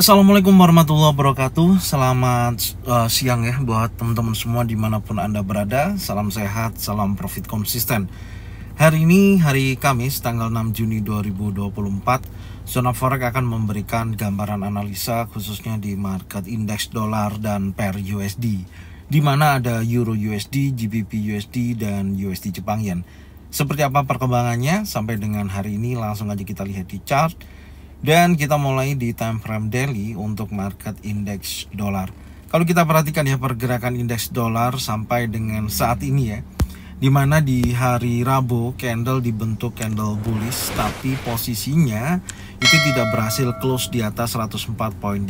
Assalamualaikum warahmatullahi wabarakatuh Selamat uh, siang ya buat teman-teman semua dimanapun Anda berada Salam sehat, salam profit konsisten Hari ini hari Kamis tanggal 6 Juni 2024 Zona Forex akan memberikan gambaran analisa khususnya di market indeks dolar dan per USD di mana ada Euro USD, GBP USD, dan USD Jepang Yen Seperti apa perkembangannya sampai dengan hari ini langsung aja kita lihat di chart dan kita mulai di time frame daily untuk market indeks dolar. Kalau kita perhatikan ya pergerakan indeks dolar sampai dengan saat ini ya dimana di hari Rabu candle dibentuk candle bullish tapi posisinya itu tidak berhasil close di atas 104.33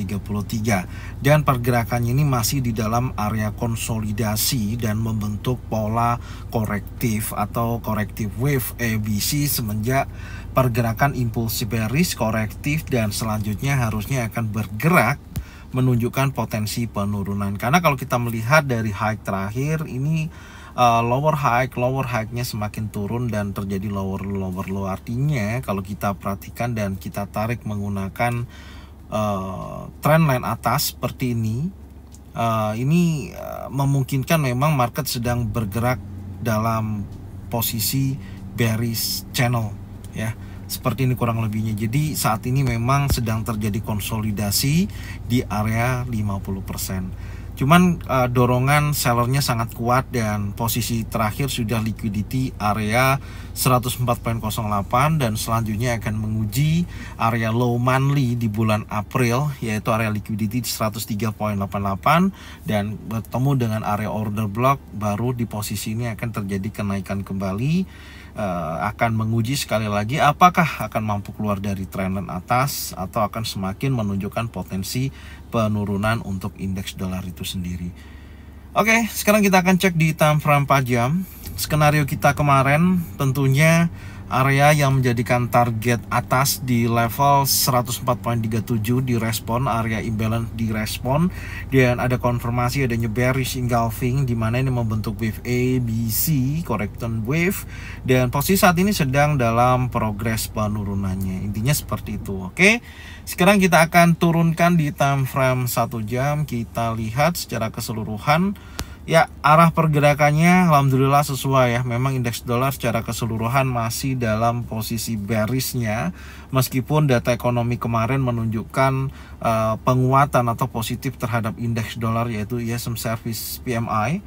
dan pergerakannya ini masih di dalam area konsolidasi dan membentuk pola korektif atau korektif wave ABC semenjak pergerakan impulsif bearish korektif dan selanjutnya harusnya akan bergerak menunjukkan potensi penurunan karena kalau kita melihat dari high terakhir ini uh, lower high lower high-nya semakin turun dan terjadi lower lower low artinya kalau kita perhatikan dan kita tarik menggunakan uh, trend line atas seperti ini uh, ini uh, memungkinkan memang market sedang bergerak dalam posisi bearish channel ya seperti ini kurang lebihnya. Jadi saat ini memang sedang terjadi konsolidasi di area 50%. Cuman uh, dorongan sellernya sangat kuat dan posisi terakhir sudah liquidity area 104.08 dan selanjutnya akan menguji area low monthly di bulan April yaitu area liquidity 103.88 dan bertemu dengan area order block baru di posisi ini akan terjadi kenaikan kembali uh, akan menguji sekali lagi apakah akan mampu keluar dari trenan atas atau akan semakin menunjukkan potensi penurunan untuk indeks dolar itu sendiri. Oke, sekarang kita akan cek di time frame 4 jam. Skenario kita kemarin tentunya area yang menjadikan target atas di level 104.37 direspon area imbalance direspon dan ada konfirmasi adanya bearish engulfing di mana ini membentuk wave A B C correction wave dan posisi saat ini sedang dalam progres penurunannya intinya seperti itu oke sekarang kita akan turunkan di time frame satu jam kita lihat secara keseluruhan Ya, arah pergerakannya alhamdulillah sesuai ya. Memang indeks dolar secara keseluruhan masih dalam posisi bearishnya meskipun data ekonomi kemarin menunjukkan uh, penguatan atau positif terhadap indeks dolar yaitu ISM Service PMI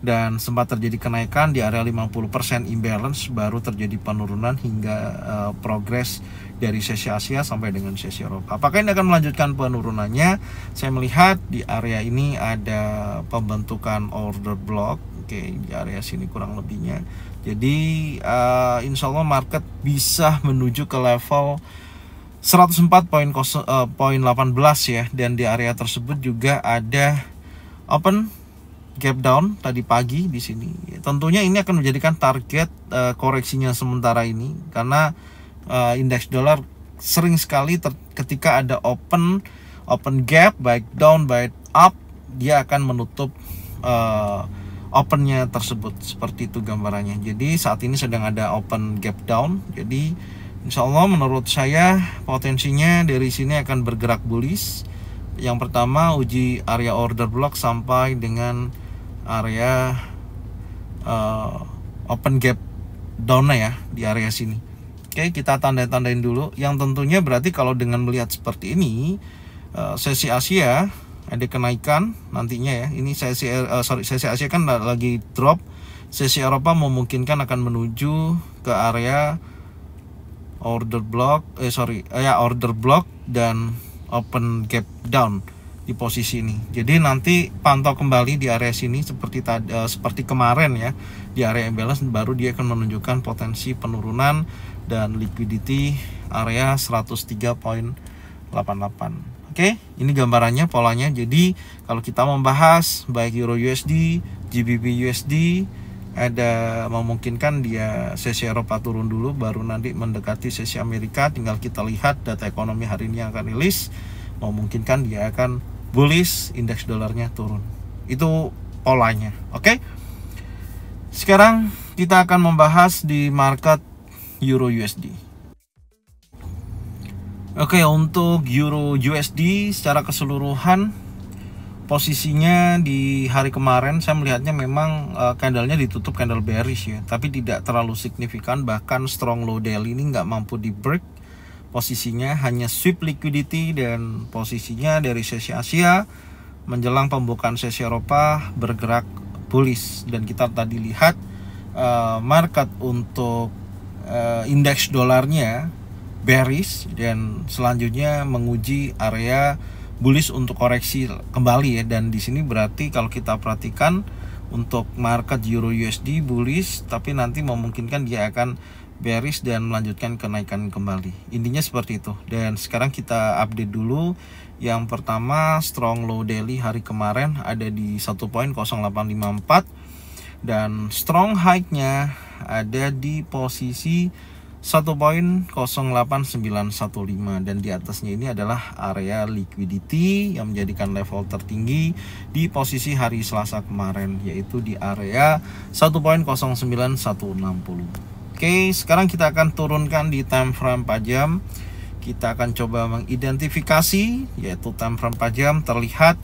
dan sempat terjadi kenaikan di area 50% imbalance baru terjadi penurunan hingga uh, progres dari sesi Asia sampai dengan sesi Eropa. Apakah ini akan melanjutkan penurunannya? Saya melihat di area ini ada pembentukan order block, oke okay, di area sini kurang lebihnya. Jadi uh, insya Allah market bisa menuju ke level 104.18 eh, ya dan di area tersebut juga ada open gap down tadi pagi di sini. Tentunya ini akan menjadikan target uh, koreksinya sementara ini karena uh, indeks dolar sering sekali ketika ada open open gap baik down baik up dia akan menutup uh, opennya tersebut seperti itu gambarannya. Jadi saat ini sedang ada open gap down. Jadi Insya Allah menurut saya potensinya dari sini akan bergerak bullish yang pertama uji area order block sampai dengan area uh, open gap down ya di area sini oke kita tanda-tandain dulu yang tentunya berarti kalau dengan melihat seperti ini uh, sesi Asia ada kenaikan nantinya ya ini sesi uh, sorry sesi Asia kan lagi drop sesi Eropa memungkinkan akan menuju ke area order block eh sorry eh, ya order block dan open gap down di posisi ini. Jadi nanti pantau kembali di area sini seperti tadi, eh, seperti kemarin ya di area imbalance baru dia akan menunjukkan potensi penurunan dan liquidity area 103.88. Oke, ini gambarannya polanya. Jadi kalau kita membahas baik Euro USD, GBP USD ada memungkinkan dia sesi Eropa turun dulu baru nanti mendekati sesi Amerika tinggal kita lihat data ekonomi hari ini yang akan rilis memungkinkan dia akan bullish, indeks dolarnya turun. Itu polanya, oke? Okay? Sekarang kita akan membahas di market Euro USD. Oke, okay, untuk Euro USD secara keseluruhan posisinya di hari kemarin saya melihatnya memang uh, candlenya ditutup candle bearish ya, tapi tidak terlalu signifikan bahkan strong low daily ini nggak mampu di break posisinya hanya sweep liquidity dan posisinya dari sesi Asia menjelang pembukaan sesi Eropa bergerak bullish dan kita tadi lihat uh, market untuk uh, indeks dolarnya bearish dan selanjutnya menguji area bullish untuk koreksi kembali ya dan di sini berarti kalau kita perhatikan untuk market euro USD bullish tapi nanti memungkinkan dia akan bearish dan melanjutkan kenaikan kembali intinya seperti itu dan sekarang kita update dulu yang pertama strong low daily hari kemarin ada di 1.0854 dan strong high-nya ada di posisi 1.08915 dan di atasnya ini adalah area liquidity yang menjadikan level tertinggi di posisi hari Selasa kemarin yaitu di area 1.09160. Oke, sekarang kita akan turunkan di time frame pajam. Kita akan coba mengidentifikasi yaitu time frame pajam terlihat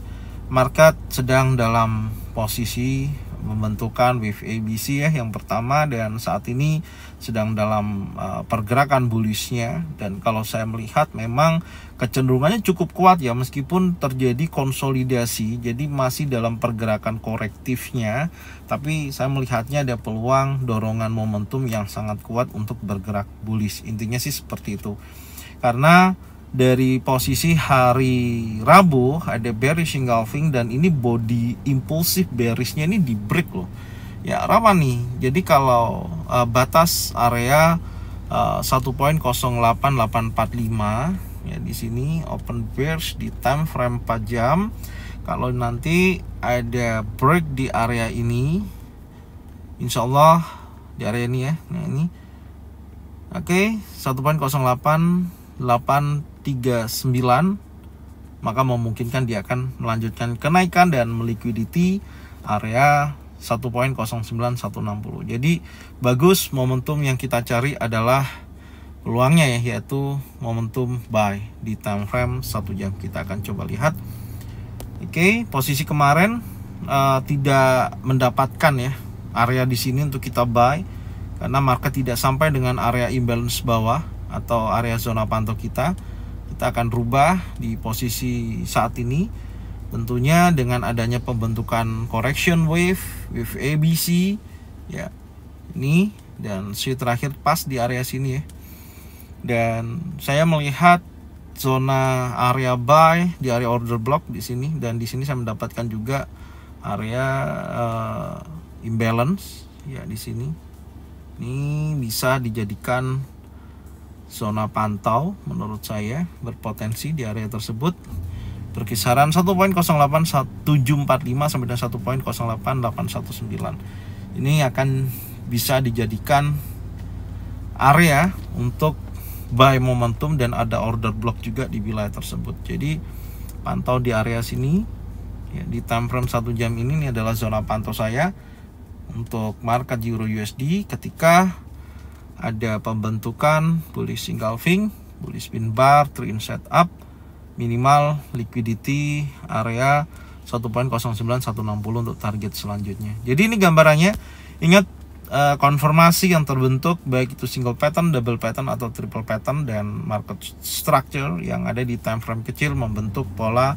market sedang dalam posisi membentukan wave ABC ya yang pertama dan saat ini sedang dalam uh, pergerakan bullishnya dan kalau saya melihat memang kecenderungannya cukup kuat ya meskipun terjadi konsolidasi jadi masih dalam pergerakan korektifnya tapi saya melihatnya ada peluang dorongan momentum yang sangat kuat untuk bergerak bullish intinya sih seperti itu karena dari posisi hari Rabu ada bearish engulfing dan ini body impulsif bearishnya ini di break loh ya rawan nih jadi kalau uh, batas area uh, eh, 1.08845 ya di sini open bears di time frame 4 jam kalau nanti ada break di area ini insya Allah di area ini ya nah ini oke okay, 1.08839 maka memungkinkan dia akan melanjutkan kenaikan dan melikuiditi area 1.09160. Jadi bagus momentum yang kita cari adalah peluangnya ya yaitu momentum buy di time frame 1 jam. Kita akan coba lihat. Oke, okay, posisi kemarin uh, tidak mendapatkan ya area di sini untuk kita buy karena market tidak sampai dengan area imbalance bawah atau area zona pantau kita. Kita akan rubah di posisi saat ini Tentunya dengan adanya pembentukan correction wave, with ABC, ya ini dan si terakhir pas di area sini ya. Dan saya melihat zona area buy di area order block di sini dan di sini saya mendapatkan juga area uh, imbalance ya di sini. Ini bisa dijadikan zona pantau menurut saya berpotensi di area tersebut berkisaran 1.08745 sampai dengan 1.08819. Ini akan bisa dijadikan area untuk buy momentum dan ada order block juga di wilayah tersebut. Jadi pantau di area sini ya, di time frame 1 jam ini ini adalah zona pantau saya untuk market euro USD ketika ada pembentukan bullish engulfing bullish pin bar, trend setup minimal liquidity area 1.09160 untuk target selanjutnya. Jadi ini gambarannya. Ingat eh, konfirmasi konformasi yang terbentuk baik itu single pattern, double pattern atau triple pattern dan market structure yang ada di time frame kecil membentuk pola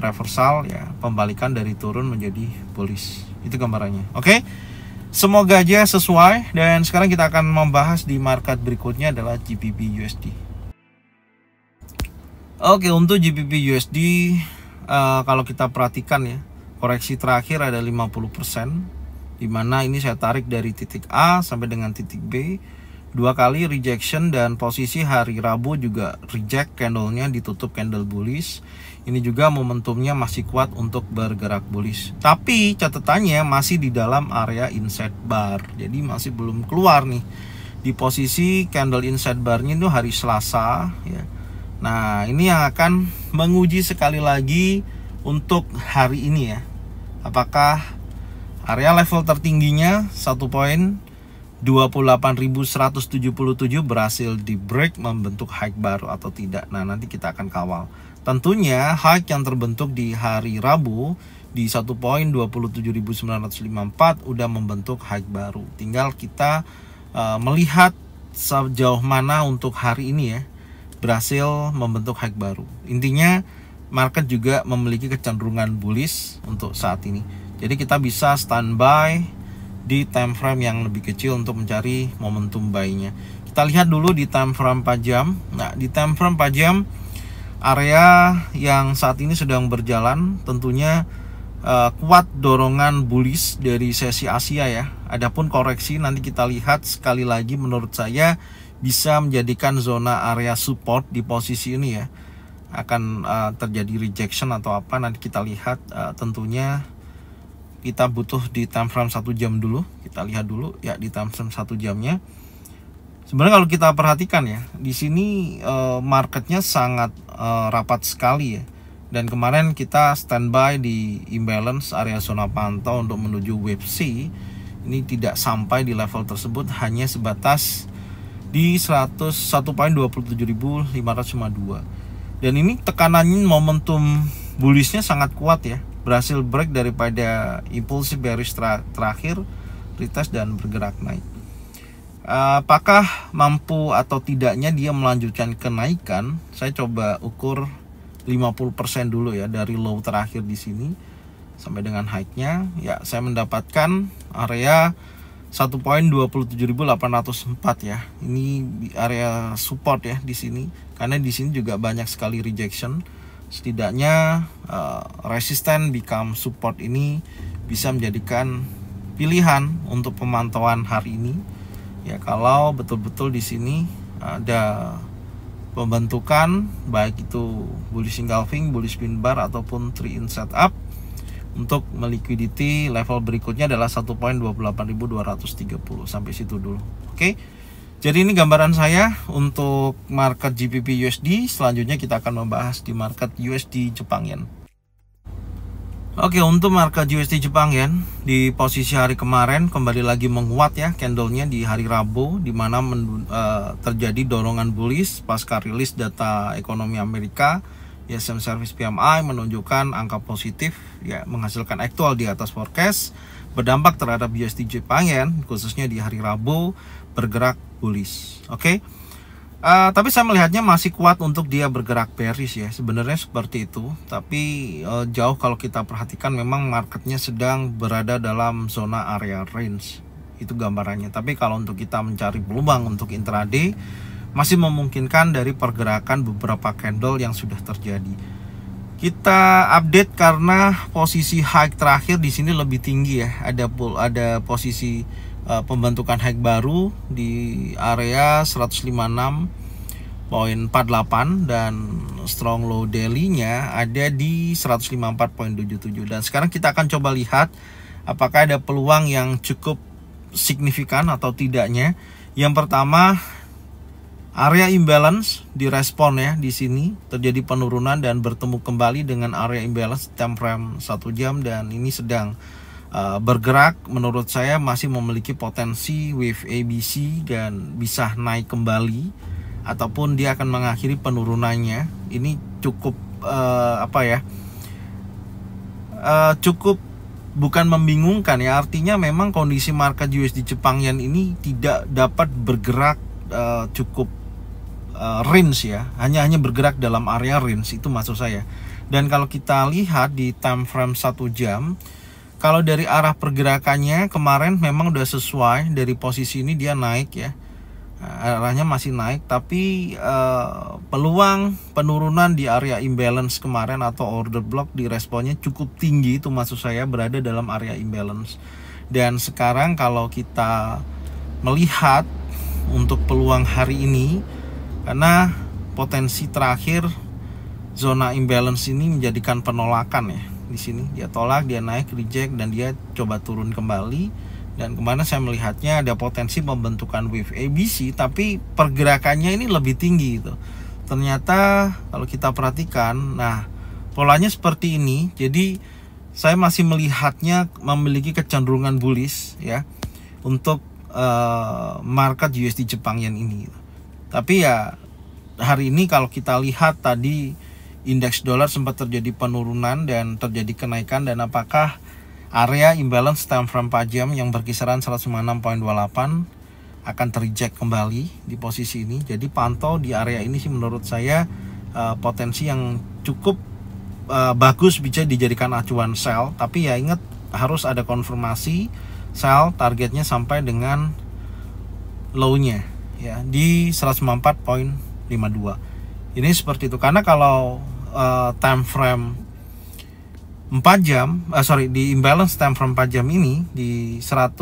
reversal ya, pembalikan dari turun menjadi bullish. Itu gambarannya. Oke. Okay? Semoga aja sesuai dan sekarang kita akan membahas di market berikutnya adalah GBP USD. Oke untuk GBP USD uh, eh, kalau kita perhatikan ya koreksi terakhir ada 50% dimana ini saya tarik dari titik A sampai dengan titik B dua kali rejection dan posisi hari Rabu juga reject candlenya ditutup candle bullish ini juga momentumnya masih kuat untuk bergerak bullish tapi catatannya masih di dalam area inside bar jadi masih belum keluar nih di posisi candle inside barnya itu hari Selasa ya Nah, ini yang akan menguji sekali lagi untuk hari ini ya. Apakah area level tertingginya 1 poin 28.177 berhasil di break membentuk high baru atau tidak. Nah, nanti kita akan kawal. Tentunya high yang terbentuk di hari Rabu di 1 poin 27.954 udah membentuk high baru. Tinggal kita uh, melihat sejauh mana untuk hari ini ya berhasil membentuk high baru. Intinya market juga memiliki kecenderungan bullish untuk saat ini. Jadi kita bisa standby di time frame yang lebih kecil untuk mencari momentum buy-nya. Kita lihat dulu di time frame 4 jam. Nah, di time frame 4 jam area yang saat ini sedang berjalan tentunya uh, kuat dorongan bullish dari sesi Asia ya. Adapun koreksi nanti kita lihat sekali lagi menurut saya bisa menjadikan zona area support di posisi ini ya akan uh, terjadi rejection atau apa nanti kita lihat uh, tentunya kita butuh di time frame 1 jam dulu kita lihat dulu ya di time frame 1 jamnya sebenarnya kalau kita perhatikan ya di sini uh, marketnya sangat uh, rapat sekali ya dan kemarin kita standby di imbalance area zona pantau untuk menuju wave C ini tidak sampai di level tersebut hanya sebatas di 101.27.552 dan ini tekanannya momentum bullishnya sangat kuat ya berhasil break daripada impulsif bearish terakhir retest dan bergerak naik eh, apakah mampu atau tidaknya dia melanjutkan kenaikan saya coba ukur 50% dulu ya dari low terakhir di sini sampai dengan high-nya ya saya mendapatkan area satu poin 27.804 ya. Ini area support ya di sini karena di sini juga banyak sekali rejection. Setidaknya uh, resisten become support ini bisa menjadikan pilihan untuk pemantauan hari ini. Ya kalau betul-betul di sini ada pembentukan baik itu bullish engulfing, bullish pin bar ataupun three in setup untuk melikuiditi level berikutnya adalah 1.28230 sampai situ dulu oke okay? jadi ini gambaran saya untuk market GBP USD selanjutnya kita akan membahas di market USD Jepang Yen Oke untuk market USD Jepang Yen di posisi hari kemarin kembali lagi menguat ya candlenya di hari Rabu di mana uh, terjadi dorongan bullish pasca rilis data ekonomi Amerika ISM Service PMI menunjukkan angka positif ya menghasilkan aktual di atas forecast berdampak terhadap USD Jepang Yen khususnya di hari Rabu bergerak bullish. Oke. Okay? Uh, eh, tapi saya melihatnya masih kuat untuk dia bergerak bearish ya sebenarnya seperti itu tapi uh, jauh kalau kita perhatikan memang marketnya sedang berada dalam zona area range itu gambarannya tapi kalau untuk kita mencari peluang untuk intraday masih memungkinkan dari pergerakan beberapa candle yang sudah terjadi. Kita update karena posisi high terakhir di sini lebih tinggi ya. Ada ada posisi uh, pembentukan high baru di area 156.48 dan strong low daily-nya ada di 154.77 dan sekarang kita akan coba lihat apakah ada peluang yang cukup signifikan atau tidaknya. Yang pertama Area imbalance direspon ya di sini terjadi penurunan dan bertemu kembali dengan area imbalance time frame 1 jam dan ini sedang uh, bergerak menurut saya masih memiliki potensi wave ABC dan bisa naik kembali ataupun dia akan mengakhiri penurunannya. Ini cukup uh, apa ya? Uh, cukup bukan membingungkan ya artinya memang kondisi market USD Jepang yang ini tidak dapat bergerak uh, cukup uh, range ya hanya hanya bergerak dalam area range itu maksud saya dan kalau kita lihat di time frame satu jam kalau dari arah pergerakannya kemarin memang udah sesuai dari posisi ini dia naik ya eh, arahnya masih naik tapi uh, peluang penurunan di area imbalance kemarin atau order block di responnya cukup tinggi itu maksud saya berada dalam area imbalance dan sekarang kalau kita melihat untuk peluang hari ini karena potensi terakhir zona imbalance ini menjadikan penolakan ya di sini dia tolak dia naik reject dan dia coba turun kembali dan kemana saya melihatnya ada potensi pembentukan wave ABC tapi pergerakannya ini lebih tinggi itu ternyata kalau kita perhatikan nah polanya seperti ini jadi saya masih melihatnya memiliki kecenderungan bullish ya untuk uh, market USD Jepang yang ini gitu. Tapi ya hari ini kalau kita lihat tadi indeks dolar sempat terjadi penurunan dan terjadi kenaikan dan apakah area imbalance time frame pajam yang berkisaran 106.28 akan terjek kembali di posisi ini. Jadi pantau di area ini sih menurut saya uh, potensi yang cukup uh, bagus bisa dijadikan acuan sell, tapi ya ingat harus ada konfirmasi sell targetnya sampai dengan low-nya ya di 154.52 ini seperti itu karena kalau uh, time frame 4 jam uh, sorry di imbalance time frame 4 jam ini di 100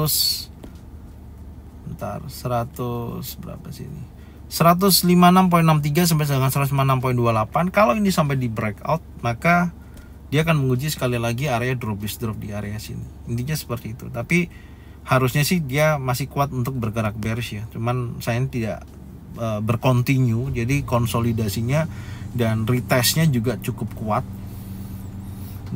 bentar 100 berapa sih ini 156.63 sampai dengan 156.28 kalau ini sampai di breakout maka dia akan menguji sekali lagi area drop bis drop di area sini intinya seperti itu tapi harusnya sih dia masih kuat untuk bergerak bearish ya cuman saya tidak e, berkontinu jadi konsolidasinya dan retestnya juga cukup kuat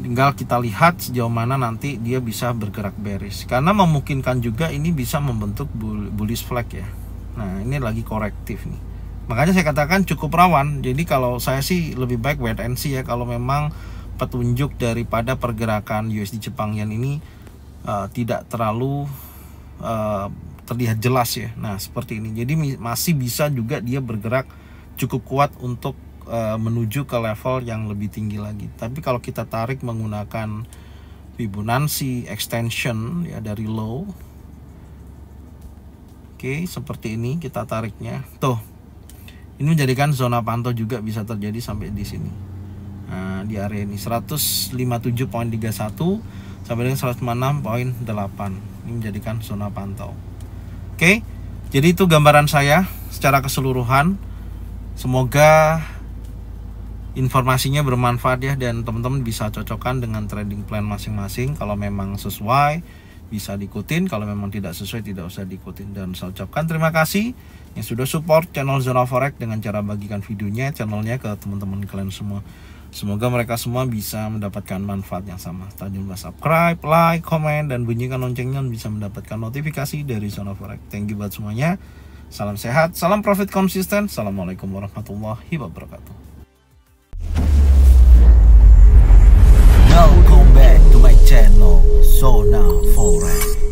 tinggal kita lihat sejauh mana nanti dia bisa bergerak bearish karena memungkinkan juga ini bisa membentuk bullish flag ya nah ini lagi korektif nih makanya saya katakan cukup rawan jadi kalau saya sih lebih baik wait and see ya kalau memang petunjuk daripada pergerakan USD Jepang yang ini Eh, tidak terlalu uh, terlihat jelas ya. Nah seperti ini. Jadi masih bisa juga dia bergerak cukup kuat untuk uh, menuju ke level yang lebih tinggi lagi. Tapi kalau kita tarik menggunakan Fibonacci extension ya dari low, oke seperti ini kita tariknya. Tuh, ini menjadikan zona pantau juga bisa terjadi sampai di sini. Nah, di area ini 157.31 sampai dengan 156.8 ini menjadikan zona pantau oke jadi itu gambaran saya secara keseluruhan semoga informasinya bermanfaat ya dan teman-teman bisa cocokkan dengan trading plan masing-masing kalau memang sesuai bisa diikutin kalau memang tidak sesuai tidak usah diikutin dan saya ucapkan terima kasih yang sudah support channel Zona Forex dengan cara bagikan videonya channelnya ke teman-teman kalian semua Semoga mereka semua bisa mendapatkan manfaat yang sama. Tanjung lupa subscribe, like, komen, dan bunyikan loncengnya bisa mendapatkan notifikasi dari Zona Forex. Thank you buat semuanya. Salam sehat, salam profit konsisten. Assalamualaikum warahmatullahi wabarakatuh. Welcome back to my channel, Zona Forex.